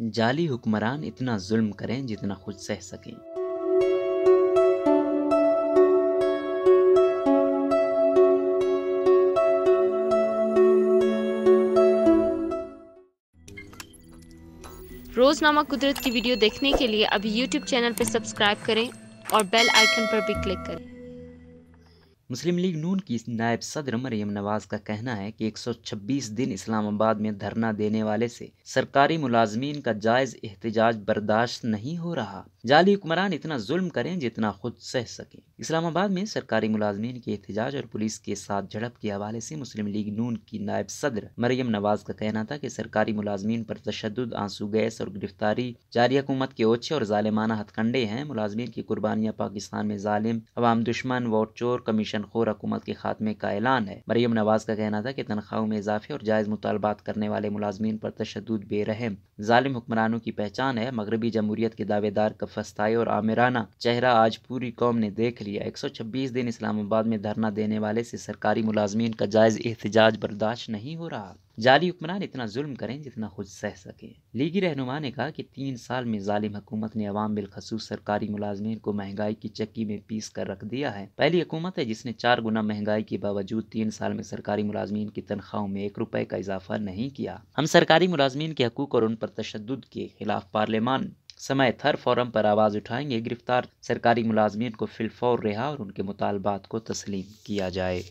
जाली हुक्मरान इतना जुल्म करें जितना खुद सह सकें रोज़नामा कुदरत की वीडियो देखने के लिए अभी YouTube चैनल पर सब्सक्राइब करें और बेल आइकन पर भी क्लिक करें मुस्लिम लीग नून की नायब सदर मरियम नवाज का कहना है कि 126 दिन इस्लामाबाद में धरना देने वाले से सरकारी मुलाजमीन का जायज़ एहतजाज बर्दाश्त नहीं हो रहा जाली हुक्मरान इतना जुल्म करें जितना खुद सह सकें इस्लामाबाद में सरकारी मुलाजमीन के एहतजाज और पुलिस के साथ झड़प के हवाले से मुस्लिम लीग नून की नायब सदर मरियम नवाज का कहना था कि सरकारी मुलाजमीन पर तशद आंसू गैस और गिरफ्तारी जारी हुकूमत के ओछे और ालिमाना हथकंडे हैं मुलाजमीन की कुर्बानियाँ पाकिस्तान में ालिम अवाम दुश्मन वोट चोर कमीशन खोर हुकूमत के खात्मे का ऐलान है मरियम नवाज का कहना था कि तनख्वाहों में इजाफे और जायज़ मुतालबात करने वाले मुलाजमीन पर तशद बेरहम ालिम हुक्मरानों की पहचान है मगरबी जमहूरियत के दावेदार का फस्ताई और आमिराना चेहरा आज पूरी कौम ने देख लिया 126 दिन इस्लामाबाद में धरना देने वाले से सरकारी मुलाजमीन का जायज़ एहतजाज बर्दाश्त नहीं हो रहा जाली हुक्मरान इतना जुल्म करें जितना खुद सह सकें लीगी रहनुमा ने कहा कि तीन साल में जालिम हुकूमत ने अवाम बिलखसूस सरकारी मुलाजमीन को महंगाई की चक्की में पीस कर रख दिया है पहली हुकूमत है जिसने चार गुना महंगाई के बावजूद तीन साल में सरकारी मुलाजमीन की तनख्वाहों में एक रुपए का इजाफा नहीं किया हम सरकारी मुलाजमीन के हकूक और उन पर तशद के खिलाफ पार्लियामान समय थर फोरम पर आवाज़ उठाएंगे गिरफ्तार सरकारी मुलाजमीन को फिलफौर रिहा और उनके मुतालबात को तस्लीम किया जाए